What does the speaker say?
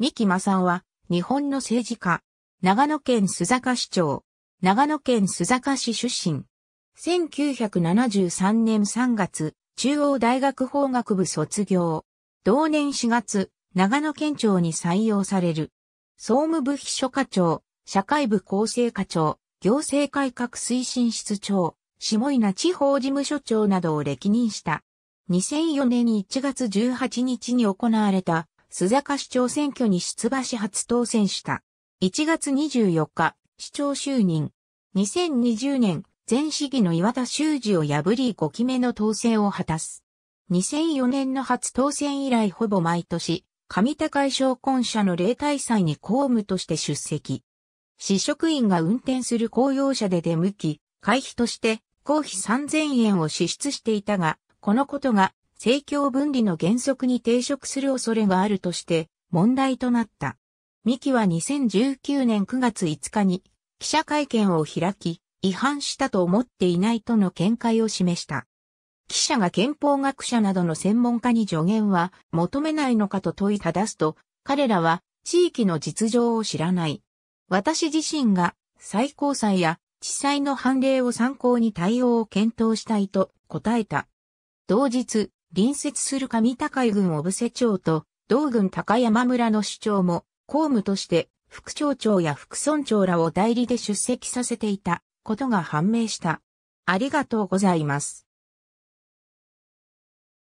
三木正夫は、日本の政治家、長野県須坂市長、長野県須坂市出身。1973年3月、中央大学法学部卒業。同年4月、長野県庁に採用される。総務部秘書課長、社会部厚生課長、行政改革推進室長、下稲地方事務所長などを歴任した。2004年1月18日に行われた須坂市長選挙に出馬し初当選した。1月24日、市長就任。2020年、前市議の岩田修二を破り5期目の当選を果たす。2004年の初当選以来ほぼ毎年、上高井商婚社の例大祭に公務として出席。市職員が運転する公用車で出向き、会費として公費3000円を支出していたが、このことが政教分離の原則に抵触する恐れがあるとして問題となった。三木は2019年9月5日に記者会見を開き、違反したと思っていないとの見解を示した。記者が憲法学者などの専門家に助言は求めないのかと問いただすと、彼らは地域の実情を知らない。私自身が最高裁や地裁の判例を参考に対応を検討したいと答えた。同日、隣接する上高井郡小布施町と、同郡高山村の首長も、公務として副町長や副村長らを代理で出席させていたことが判明した。ありがとうございます。